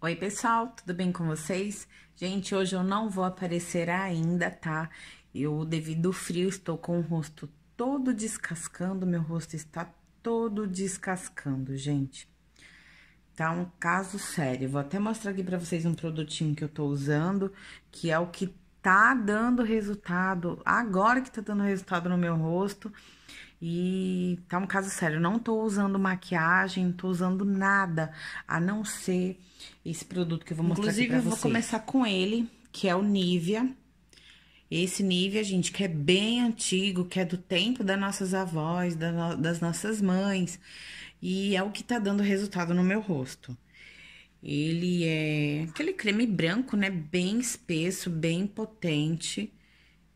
Oi, pessoal, tudo bem com vocês? Gente, hoje eu não vou aparecer ainda, tá? Eu, devido ao frio, estou com o rosto todo descascando, meu rosto está todo descascando, gente. Tá um caso sério. Vou até mostrar aqui pra vocês um produtinho que eu tô usando, que é o que tá dando resultado, agora que tá dando resultado no meu rosto. E tá um caso sério, não tô usando maquiagem, não tô usando nada, a não ser esse produto que eu vou mostrar Inclusive, aqui pra vocês. Inclusive, eu vou começar com ele, que é o Nivea. Esse Nivea, gente, que é bem antigo, que é do tempo das nossas avós, das nossas mães. E é o que tá dando resultado no meu rosto. Ele é aquele creme branco, né? Bem espesso, bem potente.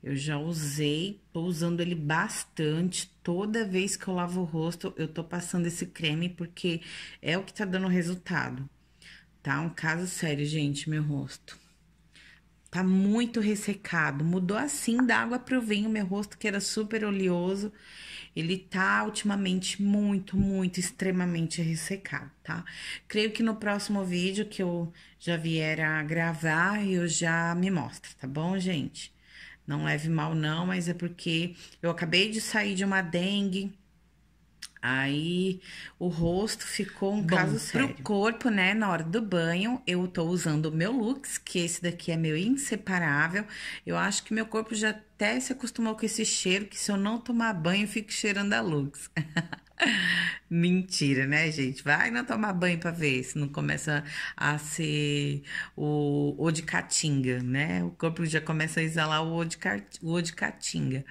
Eu já usei, tô usando ele bastante. Toda vez que eu lavo o rosto, eu tô passando esse creme porque é o que tá dando resultado. Tá um caso sério, gente, meu rosto. Tá muito ressecado. Mudou assim da água pro vinho, meu rosto que era super oleoso. Ele tá ultimamente muito, muito, extremamente ressecado, tá? Creio que no próximo vídeo que eu já vier a gravar, eu já me mostro, tá bom, gente? Não leve mal, não, mas é porque eu acabei de sair de uma dengue. Aí o rosto ficou um Bom, caso sério. pro corpo, né? Na hora do banho, eu tô usando o meu Lux, que esse daqui é meu inseparável. Eu acho que meu corpo já até se acostumou com esse cheiro, que se eu não tomar banho, eu fico cheirando a Lux. Mentira, né, gente? Vai não tomar banho pra ver se não começa a ser o, o de caatinga, né? O corpo já começa a exalar o o de caatinga.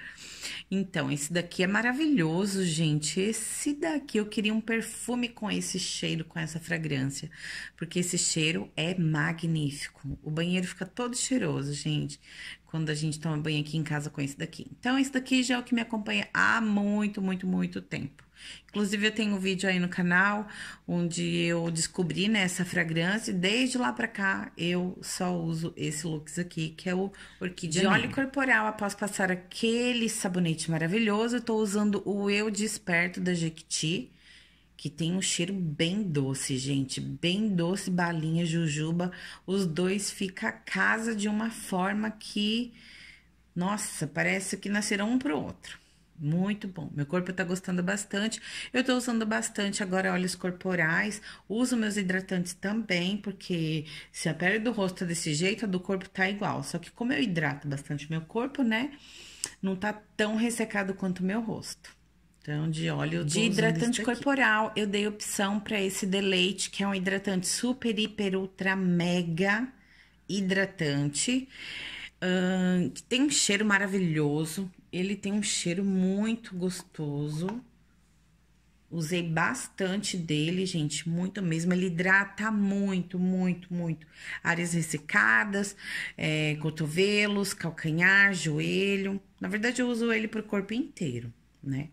Então, esse daqui é maravilhoso, gente. Esse daqui eu queria um perfume com esse cheiro, com essa fragrância, porque esse cheiro é magnífico. O banheiro fica todo cheiroso, gente quando a gente toma banho aqui em casa com esse daqui. Então, esse daqui já é o que me acompanha há muito, muito, muito tempo. Inclusive, eu tenho um vídeo aí no canal onde eu descobri né, essa fragrância e desde lá pra cá eu só uso esse looks aqui, que é o Orquídea. De óleo corporal, após passar aquele sabonete maravilhoso, eu tô usando o Eu Desperto da Jequiti, que tem um cheiro bem doce, gente, bem doce, balinha, jujuba. Os dois ficam a casa de uma forma que, nossa, parece que nasceram um pro outro. Muito bom. Meu corpo tá gostando bastante. Eu tô usando bastante agora óleos corporais. Uso meus hidratantes também, porque se a pele do rosto tá desse jeito, a do corpo tá igual. Só que como eu hidrato bastante meu corpo, né? Não tá tão ressecado quanto o meu rosto. Então, de óleo de hidratante corporal, eu dei opção para esse Deleite, que é um hidratante super, hiper, ultra, mega hidratante. que tem um cheiro maravilhoso. Ele tem um cheiro muito gostoso. Usei bastante dele, gente, muito mesmo. Ele hidrata muito, muito, muito. Áreas ressecadas, é, cotovelos, calcanhar, joelho. Na verdade, eu uso ele pro corpo inteiro, né?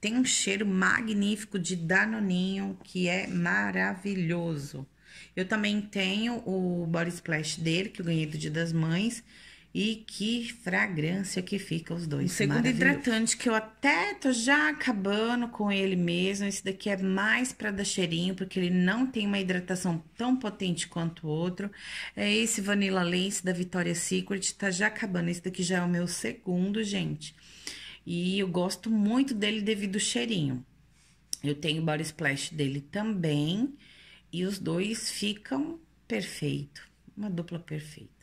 Tem um cheiro magnífico de danoninho, que é maravilhoso. Eu também tenho o Body Splash dele, que eu ganhei do Dia das Mães. E que fragrância que fica os dois. Um segundo hidratante que eu até tô já acabando com ele mesmo. Esse daqui é mais para dar cheirinho, porque ele não tem uma hidratação tão potente quanto o outro. É esse Vanilla Lace da Victoria's Secret, tá já acabando. Esse daqui já é o meu segundo, gente. E eu gosto muito dele devido ao cheirinho. Eu tenho o Body Splash dele também. E os dois ficam perfeito. Uma dupla perfeita.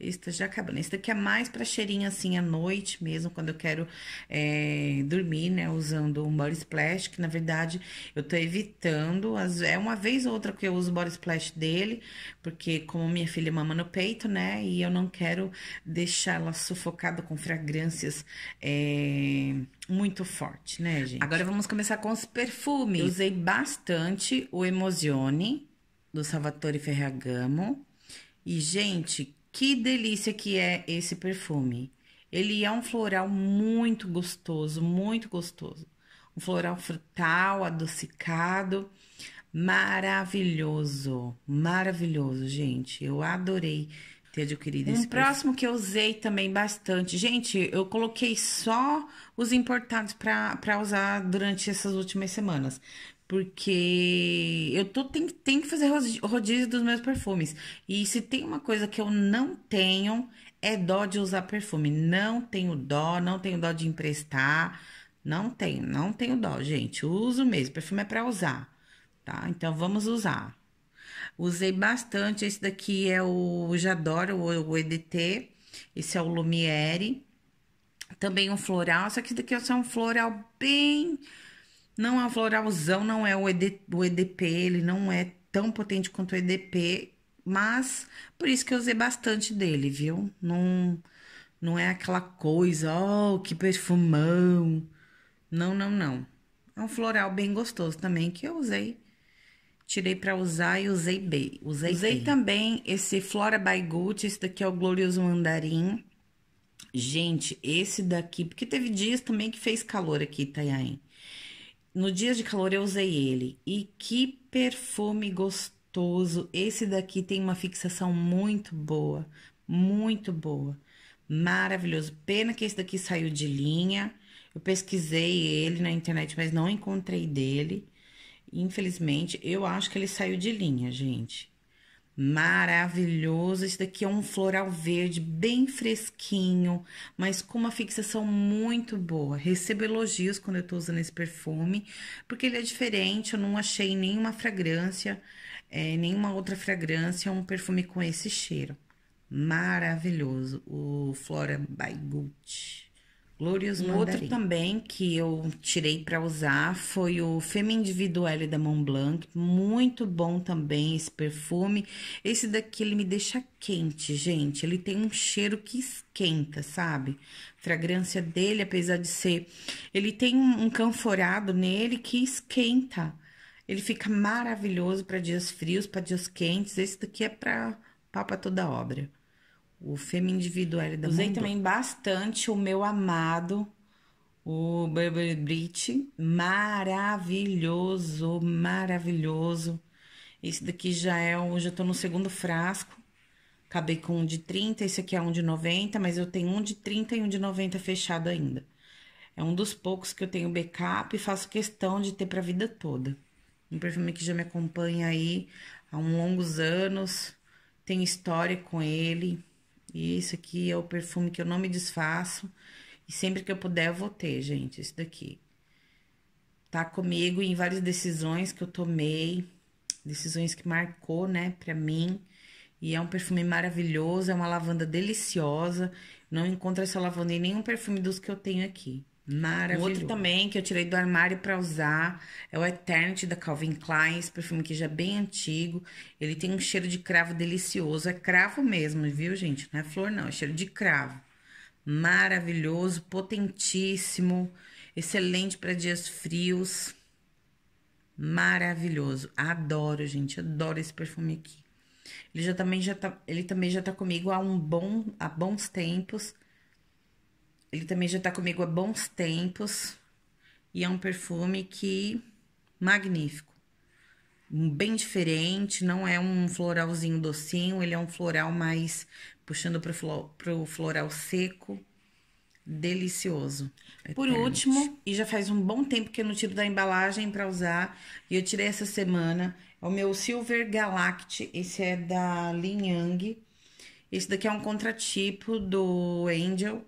Esta tá já acabou, né? Esse daqui é mais pra cheirinho assim à noite mesmo, quando eu quero é, dormir, né? Usando o Body Splash, que na verdade eu tô evitando. As, é uma vez ou outra que eu uso o Body Splash dele, porque como minha filha mama no peito, né? E eu não quero deixá-la sufocada com fragrâncias é, muito forte, né, gente? Agora vamos começar com os perfumes. Eu usei bastante o Emozione, do Salvatore Ferragamo. E, gente, que delícia que é esse perfume. Ele é um floral muito gostoso, muito gostoso. Um floral frutal, adocicado, maravilhoso, maravilhoso, gente. Eu adorei ter adquirido um esse. Um próximo que eu usei também bastante. Gente, eu coloquei só os importados para usar durante essas últimas semanas porque eu tô, tenho, tem que fazer rodízio dos meus perfumes. E se tem uma coisa que eu não tenho, é dó de usar perfume. Não tenho dó, não tenho dó de emprestar. Não tenho, não tenho dó, gente. Uso mesmo. Perfume é pra usar, tá? Então vamos usar. Usei bastante. Esse daqui é o Jadoro, o, o EDT. Esse é o Lumiere. Também um floral. Só que esse daqui é só um floral bem não é um floralzão, não é o, ED, o EDP, ele não é tão potente quanto o EDP, mas por isso que eu usei bastante dele, viu? Não, não é aquela coisa, oh, que perfumão. Não, não, não. É um floral bem gostoso também que eu usei. Tirei para usar e usei bem. Usei, usei bem. também esse Flora by Gucci, esse daqui é o Glorioso Mandarim. Gente, esse daqui, porque teve dias também que fez calor aqui, Itanhaém no dia de calor eu usei ele. E que perfume gostoso! Esse daqui tem uma fixação muito boa, muito boa. Maravilhoso. Pena que esse daqui saiu de linha. Eu pesquisei ele na internet, mas não encontrei dele. Infelizmente, eu acho que ele saiu de linha, gente. Maravilhoso. Esse daqui é um floral verde bem fresquinho, mas com uma fixação muito boa. Recebo elogios quando eu tô usando esse perfume, porque ele é diferente, eu não achei nenhuma fragrância, é, nenhuma outra fragrância, um perfume com esse cheiro. Maravilhoso, o Flora by Gucci um outro também que eu tirei para usar foi o Femme Individuelle da Montblanc, muito bom também esse perfume. Esse daqui ele me deixa quente, gente, ele tem um cheiro que esquenta, sabe? A fragrância dele, apesar de ser, ele tem um, canforado nele que esquenta. Ele fica maravilhoso para dias frios, para dias quentes. Esse daqui é para papa toda obra. O Femindividualidade. Usei também bastante o meu amado, o Burberry Brit. Maravilhoso, maravilhoso. Esse daqui já é, hoje eu tô no segundo frasco. Acabei com um de 30, esse aqui é um de 90, mas eu tenho um de 30 e um de 90 fechado ainda. É um dos poucos que eu tenho backup e faço questão de ter pra vida toda. Um perfume que já me acompanha aí há longos anos, tem história com ele, e isso aqui é o perfume que eu não me desfaço. E sempre que eu puder, eu vou ter, gente, esse daqui. Tá comigo em várias decisões que eu tomei, decisões que marcou, né, pra mim. E é um perfume maravilhoso, é uma lavanda deliciosa. Não encontro essa lavanda em nenhum perfume dos que eu tenho aqui. Maravilhoso. Outro também que eu tirei do armário para usar é o Eternity da Calvin Klein, esse perfume que já é bem antigo. Ele tem um cheiro de cravo delicioso, é cravo mesmo, viu, gente? Não é flor não, é cheiro de cravo. Maravilhoso, potentíssimo, excelente para dias frios. Maravilhoso. Adoro, gente, adoro esse perfume aqui. Ele já também já tá, ele também já tá comigo há um bom há bons tempos. Ele também já tá comigo há bons tempos. E é um perfume que. magnífico. Bem diferente, não é um floralzinho docinho, ele é um floral mais puxando pro, flor, pro floral seco. Delicioso. É Por último, e já faz um bom tempo que eu não tiro da embalagem para usar, e eu tirei essa semana, é o meu Silver Galact, esse é da Lin Yang. Esse daqui é um contratipo do Angel,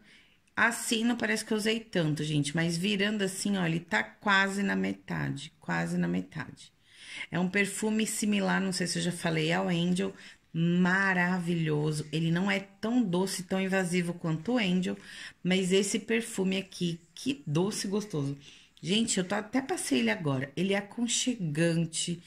Assim, não parece que eu usei tanto, gente, mas virando assim, ó, ele tá quase na metade, quase na metade. É um perfume similar, não sei se eu já falei, ao Angel, maravilhoso. Ele não é tão doce, tão invasivo quanto o Angel, mas esse perfume aqui, que doce gostoso. Gente, eu tô, até passei ele agora. Ele é aconchegante,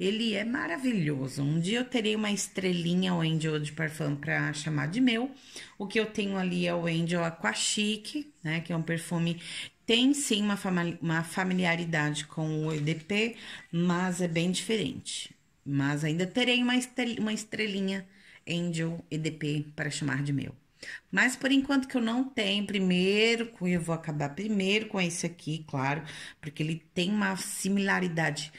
ele é maravilhoso. Um dia eu terei uma estrelinha o Angel de Parfum para chamar de meu. O que eu tenho ali é o Angel Aquachique, né? Que é um perfume. Tem sim uma, fama, uma familiaridade com o EDP, mas é bem diferente. Mas ainda terei uma, uma estrelinha Angel EDP para chamar de meu. Mas por enquanto que eu não tenho primeiro, eu vou acabar primeiro com esse aqui, claro, porque ele tem uma similaridade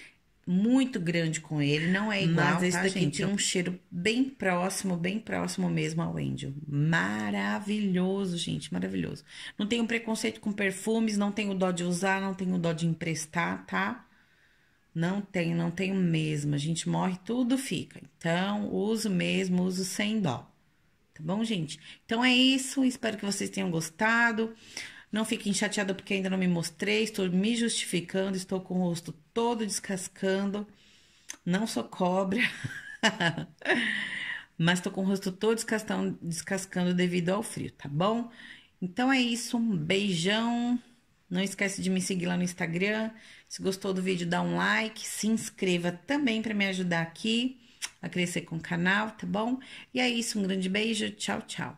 muito grande com ele, não é igual, Mas tá, esse tá, daqui gente? tem um cheiro bem próximo, bem próximo mesmo ao Angel. Maravilhoso, gente, maravilhoso. Não tenho preconceito com perfumes, não tenho dó de usar, não tenho dó de emprestar, tá? Não tenho, não tenho mesmo. A gente morre, tudo fica. Então, uso mesmo, uso sem dó. Tá bom, gente? Então é isso. Espero que vocês tenham gostado. Não fiquem chateados porque ainda não me mostrei. Estou me justificando. Estou com o rosto todo descascando. Não sou cobra. Mas estou com o rosto todo descascando, descascando devido ao frio, tá bom? Então é isso. Um beijão. Não esquece de me seguir lá no Instagram. Se gostou do vídeo, dá um like. Se inscreva também para me ajudar aqui a crescer com o canal, tá bom? E é isso, um grande beijo, tchau, tchau.